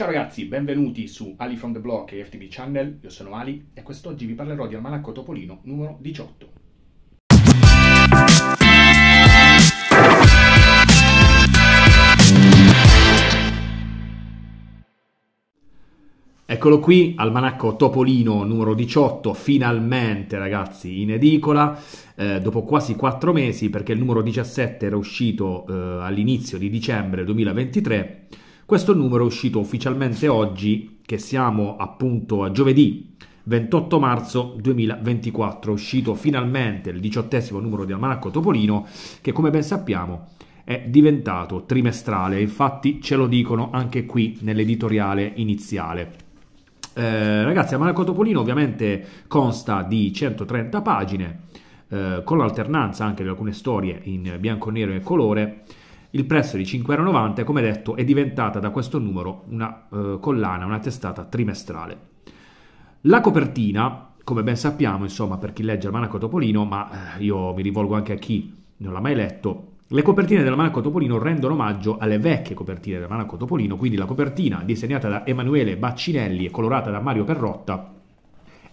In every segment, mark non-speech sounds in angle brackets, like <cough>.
Ciao ragazzi, benvenuti su Ali from the Block e FTV Channel, io sono Ali e quest'oggi vi parlerò di Almanacco Topolino numero 18. Eccolo qui, almanacco Topolino numero 18, finalmente ragazzi in edicola, eh, dopo quasi 4 mesi perché il numero 17 era uscito eh, all'inizio di dicembre 2023 questo numero è uscito ufficialmente oggi, che siamo appunto a giovedì 28 marzo 2024, è uscito finalmente il diciottesimo numero di Almanacco Topolino, che come ben sappiamo è diventato trimestrale, infatti ce lo dicono anche qui nell'editoriale iniziale. Eh, ragazzi, Almanacco Topolino ovviamente consta di 130 pagine, eh, con l'alternanza anche di alcune storie in bianco, nero e colore, il prezzo di 5,90 5,90€ come detto è diventata da questo numero una eh, collana, una testata trimestrale. La copertina, come ben sappiamo, insomma, per chi legge il Manaco Topolino, ma eh, io mi rivolgo anche a chi non l'ha mai letto, le copertine del Manacco Topolino rendono omaggio alle vecchie copertine del Manacco Topolino, quindi la copertina disegnata da Emanuele Baccinelli e colorata da Mario Perrotta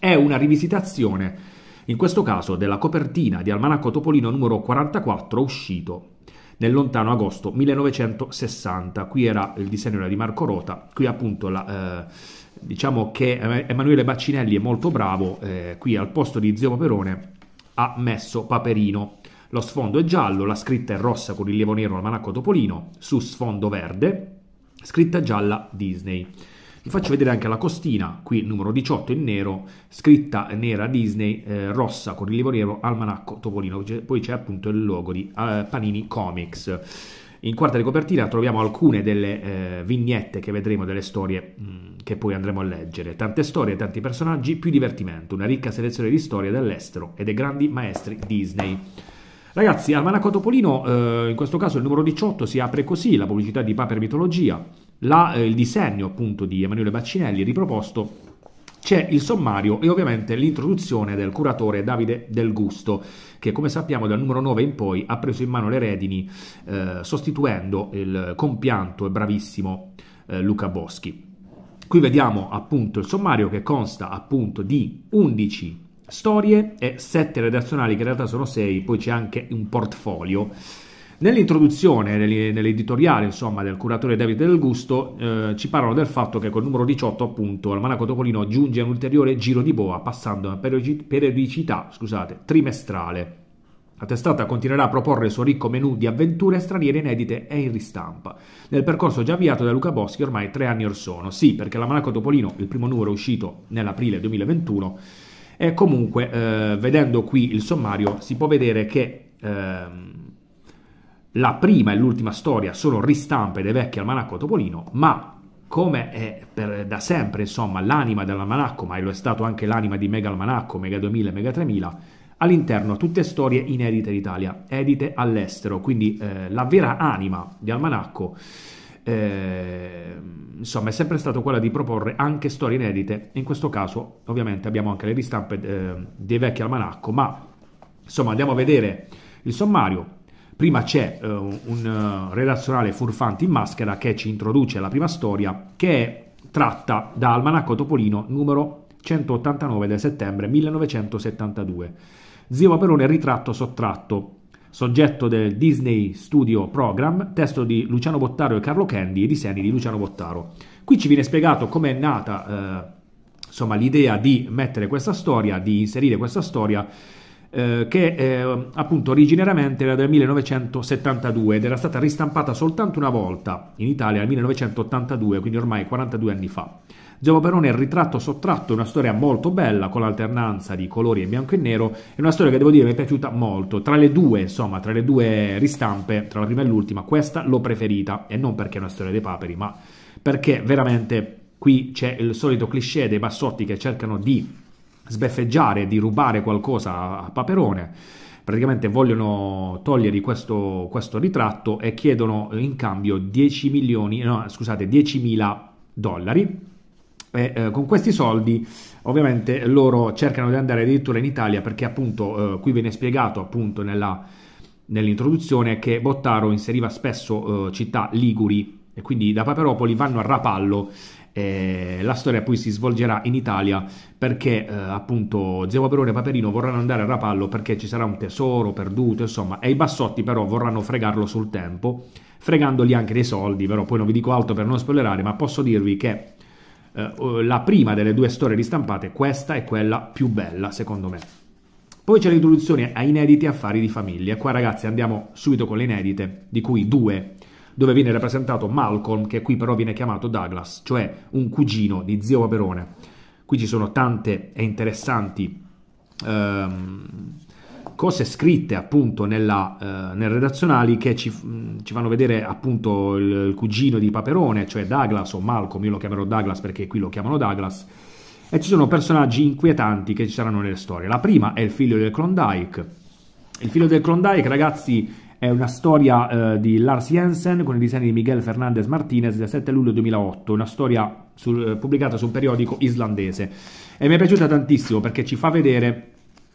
è una rivisitazione, in questo caso, della copertina di Almanacco Topolino numero 44 uscito nel lontano agosto 1960. Qui era il disegno era di Marco Rota, qui appunto la, eh, diciamo che Emanuele Baccinelli è molto bravo, eh, qui al posto di Zio Paperone ha messo Paperino. Lo sfondo è giallo, la scritta è rossa con il rilievo nero al manacco Topolino, su sfondo verde, scritta gialla Disney. Vi faccio vedere anche la costina, qui numero 18 in nero, scritta nera Disney, eh, rossa con rilievo nero, almanacco Topolino, poi c'è appunto il logo di eh, Panini Comics. In quarta di copertina troviamo alcune delle eh, vignette che vedremo, delle storie mh, mm, che poi andremo a leggere. Tante storie, tanti personaggi, più divertimento, una ricca selezione di storie dall'estero e dei grandi maestri Disney. Ragazzi, Almanacco Topolino, eh, in questo caso il numero 18, si apre così, la pubblicità di Paper Mitologia la, eh, il disegno appunto di Emanuele Baccinelli riproposto c'è il sommario e ovviamente l'introduzione del curatore Davide Del Gusto, che come sappiamo dal numero 9 in poi ha preso in mano le redini, eh, sostituendo il compianto e bravissimo eh, Luca Boschi. Qui vediamo appunto il sommario che consta appunto di 11 storie e 7 redazionali, che in realtà sono 6, poi c'è anche un portfolio Nell'introduzione, nell'editoriale insomma, del curatore Davide Del Gusto, eh, ci parlano del fatto che col numero 18, appunto, Almanacco Topolino giunge a un ulteriore giro di boa, passando a periodicità scusate, trimestrale. La testata continuerà a proporre il suo ricco menù di avventure straniere inedite e in ristampa, nel percorso già avviato da Luca Boschi ormai tre anni or sono. Sì, perché l'Almanacco Topolino, il primo numero uscito nell'aprile 2021, e comunque, eh, vedendo qui il sommario, si può vedere che... Ehm, la prima e l'ultima storia sono ristampe dei vecchi almanacco Topolino, ma come è per, da sempre insomma, l'anima dell'almanacco, ma lo è stato anche l'anima di Mega Almanacco, Mega 2000 e Mega 3000, all'interno tutte storie inedite d'Italia, edite all'estero, quindi eh, la vera anima di Almanacco eh, insomma è sempre stata quella di proporre anche storie inedite, in questo caso ovviamente abbiamo anche le ristampe eh, dei vecchi Almanacco, ma insomma andiamo a vedere il sommario Prima c'è uh, un eh, relazionale Furfanti in maschera che ci introduce alla prima storia che è tratta da Almanacco Topolino numero 189 del settembre 1972. Zio Paperone ritratto sottratto, soggetto del Disney Studio Program, testo di Luciano Bottaro e Carlo Candy e disegni di Luciano Bottaro. Qui ci viene spiegato come è nata eh, insomma, l'idea di mettere questa storia, di inserire questa storia eh, che eh, appunto originariamente era del 1972 ed era stata ristampata soltanto una volta in Italia nel 1982, quindi ormai 42 anni fa. Giova Perone è il ritratto sottratto, è una storia molto bella con l'alternanza di colori in bianco e nero, è una storia che devo dire mi è piaciuta molto, tra le due insomma, tra le due ristampe, tra la prima e l'ultima, questa l'ho preferita e non perché è una storia dei paperi, ma perché veramente qui c'è il solito cliché dei bassotti che cercano di sbeffeggiare, di rubare qualcosa a Paperone. Praticamente vogliono togliergli questo, questo ritratto e chiedono in cambio 10 milioni, no, scusate, 10.000 dollari. E, eh, con questi soldi ovviamente loro cercano di andare addirittura in Italia perché appunto eh, qui viene spiegato appunto nella, nell'introduzione che Bottaro inseriva spesso eh, città liguri e quindi da Paperopoli vanno a Rapallo eh, la storia poi si svolgerà in Italia perché eh, appunto Zio Paperone e Paperino vorranno andare a Rapallo perché ci sarà un tesoro perduto, insomma, e i bassotti però vorranno fregarlo sul tempo, fregandogli anche dei soldi, però poi non vi dico altro per non spoilerare, ma posso dirvi che eh, la prima delle due storie ristampate, questa è quella più bella, secondo me. Poi c'è l'introduzione a inediti affari di famiglia. Qua ragazzi andiamo subito con le inedite, di cui due dove viene rappresentato Malcolm, che qui però viene chiamato Douglas, cioè un cugino di zio Paperone. Qui ci sono tante e interessanti ehm, cose scritte appunto nella, eh, nel redazionali che ci, mm, ci, fanno vedere appunto il, il cugino di Paperone, cioè Douglas o Malcolm, io lo chiamerò Douglas perché qui lo chiamano Douglas, e ci sono personaggi inquietanti che ci saranno nelle storie. La prima è il figlio del Klondike. Il figlio del Klondike, ragazzi, è una storia eh, di Lars Jensen con i disegni di Miguel Fernandez Martinez del 7 luglio 2008, una storia sul, eh, pubblicata su un periodico islandese. E mi è piaciuta tantissimo perché ci fa vedere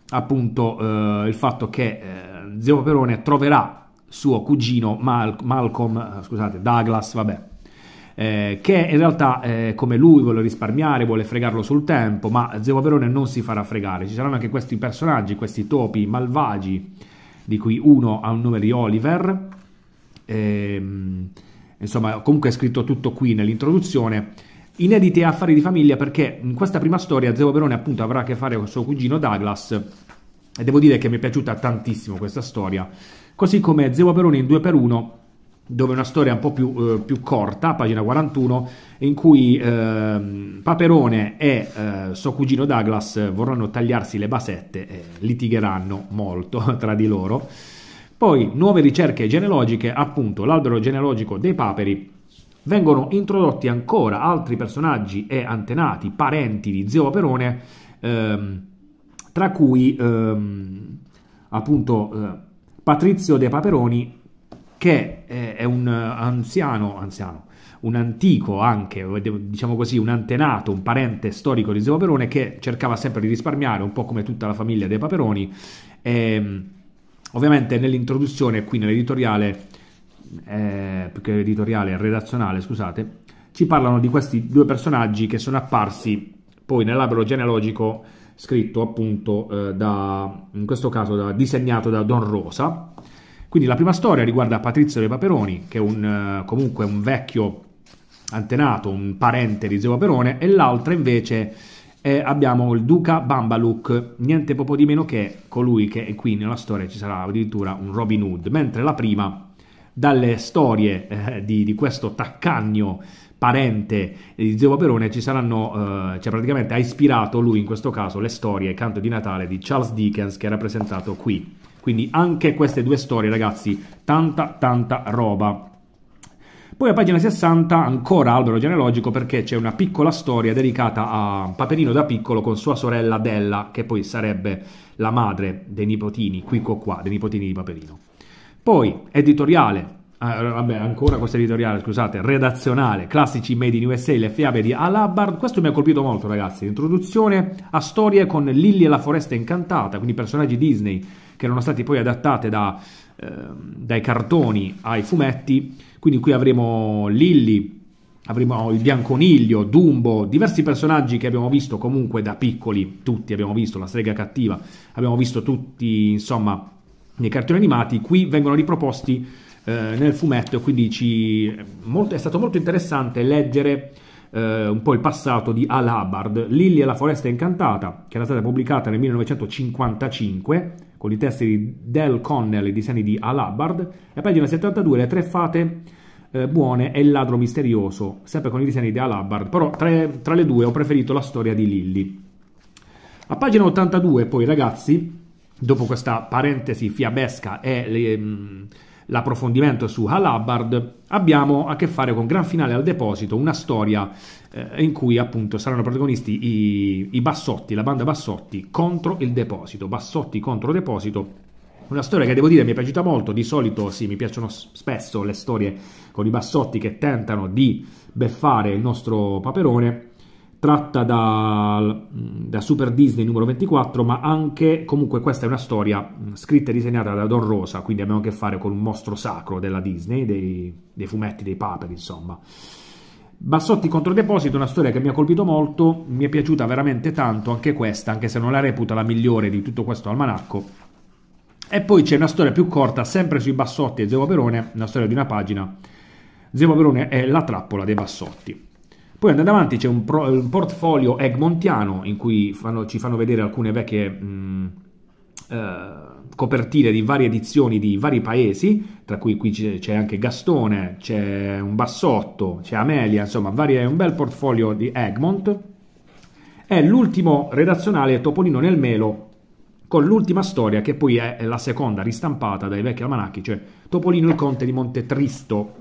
appunto eh, il fatto che eh, Zio Paperone troverà suo cugino Mal- Malcolm, eh, scusate, Douglas, vabbè, eh, che in realtà eh, come lui vuole risparmiare, vuole fregarlo sul tempo, ma Zio Paperone non si farà fregare. Ci saranno anche questi personaggi, questi topi malvagi di cui uno ha un nome di Oliver. Ehm, insomma, comunque è scritto tutto qui nell'introduzione. Inedite affari di famiglia perché in questa prima storia Zeo Verone appunto avrà a che fare con suo cugino Douglas e devo dire che mi è piaciuta tantissimo questa storia, così come Zeo Verone in 2x1 dove è una storia un po' più, eh, più corta, pagina 41, in cui eh, Paperone e eh, suo cugino Douglas vorranno tagliarsi le basette e litigheranno molto <laughs> tra di loro. Poi nuove ricerche genealogiche, appunto l'albero genealogico dei paperi, vengono introdotti ancora altri personaggi e antenati, parenti di zio Paperone, ehm, tra cui ehm, appunto eh, Patrizio De Paperoni che eh, è un eh, anziano, anziano, un antico anche, diciamo così, un antenato, un parente storico di Zio Paperone che cercava sempre di risparmiare, un po' come tutta la famiglia dei Paperoni. E, ehm, ovviamente nell'introduzione, qui nell'editoriale, eh, più che editoriale, redazionale, scusate, ci parlano di questi due personaggi che sono apparsi poi nell'albero genealogico scritto appunto eh, da, in questo caso da, disegnato da Don Rosa, quindi la prima storia riguarda Patrizio De Paperoni, che è un, eh, comunque un vecchio antenato, un parente di Zio Paperone, e l'altra invece eh, abbiamo il duca Bambaluk, niente poco di meno che colui che qui nella storia ci sarà addirittura un Robin Hood, mentre la prima dalle storie eh, di, di, questo taccagno parente di Zio Paperone ci saranno, eh, cioè praticamente ha ispirato lui in questo caso le storie il Canto di Natale di Charles Dickens che è rappresentato qui. Quindi anche queste due storie, ragazzi, tanta tanta roba. Poi a pagina 60 ancora albero genealogico perché c'è una piccola storia dedicata a Paperino da piccolo con sua sorella Della, che poi sarebbe la madre dei nipotini, quico qua, dei nipotini di Paperino. Poi editoriale, Ah, vabbè, ancora questo editoriale, scusate, redazionale, classici made in USA, le fiabe di Alabard, questo mi ha colpito molto ragazzi, introduzione a storie con Lilli e la foresta incantata, quindi personaggi Disney che erano stati poi adattate da, eh, dai cartoni ai fumetti, quindi qui avremo Lilly, avremo il Bianconiglio, Dumbo, diversi personaggi che abbiamo visto comunque da piccoli, tutti abbiamo visto, la strega cattiva, abbiamo visto tutti insomma nei cartoni animati, qui vengono riproposti eh, nel fumetto, quindi ci, molto, è stato molto interessante leggere eh, un po' il passato di Al Hubbard, Lilli e la foresta incantata, che era stata pubblicata nel 1955 con i testi di Del Connell e i disegni di Al Hubbard, e a pagina 72 le tre fate eh, buone e il ladro misterioso, sempre con i disegni di Al Hubbard, però tra, tra le due ho preferito la storia di Lilli. A pagina 82 poi ragazzi, dopo questa parentesi fiabesca e... Le, mh, mm, l'approfondimento su Halabard, abbiamo a che fare con Gran Finale al Deposito, una storia eh, in cui appunto saranno protagonisti i, i Bassotti, la banda Bassotti contro il Deposito, Bassotti contro Deposito, una storia che devo dire mi è piaciuta molto, di solito sì, mi piacciono spesso le storie con i bassotti che tentano di beffare il nostro paperone, tratta da, da, Super Disney numero 24, ma anche comunque questa è una storia mm, scritta e disegnata da Don Rosa, quindi abbiamo a che fare con un mostro sacro della Disney, dei, dei fumetti, dei paperi, insomma. Bassotti contro Deposito, una storia che mi ha colpito molto, mi è piaciuta veramente tanto anche questa, anche se non la reputa la migliore di tutto questo almanacco. E poi c'è una storia più corta, sempre sui Bassotti e Zeo Perone, una storia di una pagina. Zeo Perone è la trappola dei Bassotti. Poi andando avanti c'è un, pro, un portfolio egmontiano in cui fanno, ci fanno vedere alcune vecchie mh, mm, eh, copertine di varie edizioni di vari paesi, tra cui qui c'è anche Gastone, c'è un Bassotto, c'è Amelia, insomma varie, un bel portfolio di Egmont. E l'ultimo redazionale è Topolino nel Melo con l'ultima storia che poi è la seconda ristampata dai vecchi almanacchi, cioè Topolino il conte di Montetristo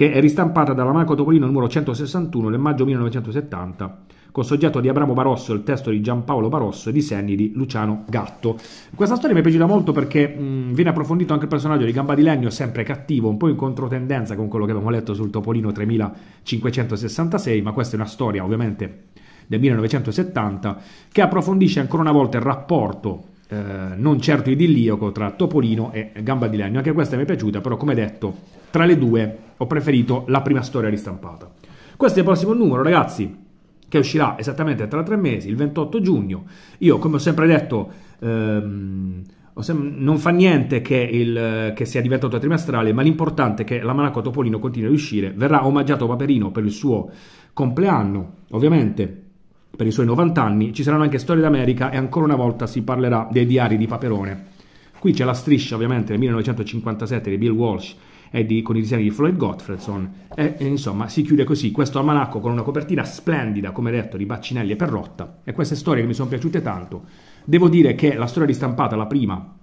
che è ristampata dalla Marco Topolino numero 161 nel maggio 1970 con soggetto di Abramo Barosso, il testo di Giampaolo Barosso e disegni di Luciano Gatto. Questa storia mi è piaciuta molto perché mh, viene approfondito anche il personaggio di Gamba di Legno, sempre cattivo, un po' in controtendenza con quello che abbiamo letto sul Topolino 3566, ma questa è una storia ovviamente del 1970 che approfondisce ancora una volta il rapporto eh, non certo idilliaco tra Topolino e Gamba di Legno. Anche questa mi è piaciuta, però come detto tra le due ho preferito la prima storia ristampata. Questo è il prossimo numero, ragazzi che uscirà esattamente tra tre mesi, il 28 giugno. Io, come ho sempre detto, ehm, sem- non fa niente che, il, che, sia diventato trimestrale, ma l'importante è che la Manaco Topolino continui a uscire. Verrà omaggiato Paperino per il suo compleanno, ovviamente, per i suoi 90 anni. Ci saranno anche storie d'America e ancora una volta si parlerà dei diari di Paperone. Qui c'è la striscia, ovviamente, del 1957 di Bill Walsh e di, con i disegni di Floyd Gottfredson e, e, insomma si chiude così questo almanacco con una copertina splendida come detto di Baccinelli e Perrotta e queste storie che mi sono piaciute tanto devo dire che la storia ristampata la prima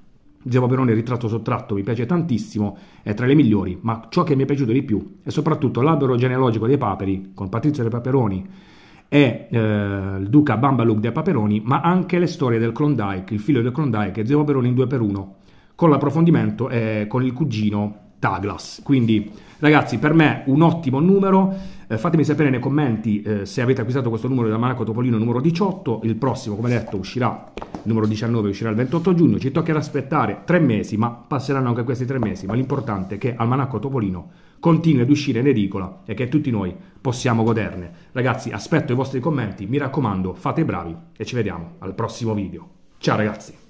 Zio Perone ritratto sottratto mi piace tantissimo, è tra le migliori, ma ciò che mi è piaciuto di più è soprattutto l'albero genealogico dei paperi con Patrizio dei Paperoni e eh, il duca Bambalug dei Paperoni, ma anche le storie del Klondike, il figlio del Klondike e Zio Perone in due per uno, con l'approfondimento e con il cugino Douglas. Quindi ragazzi, per me un ottimo numero. Eh, fatemi sapere nei commenti eh, se avete acquistato questo numero da Marco Topolino numero 18. Il prossimo, come detto, uscirà il numero 19, uscirà il 28 giugno. Ci toccherà aspettare tre mesi, ma passeranno anche questi tre mesi. Ma l'importante è che Almanacco Topolino continui ad uscire in edicola e che tutti noi possiamo goderne. Ragazzi, aspetto i vostri commenti. Mi raccomando, fate i bravi e ci vediamo al prossimo video. Ciao ragazzi!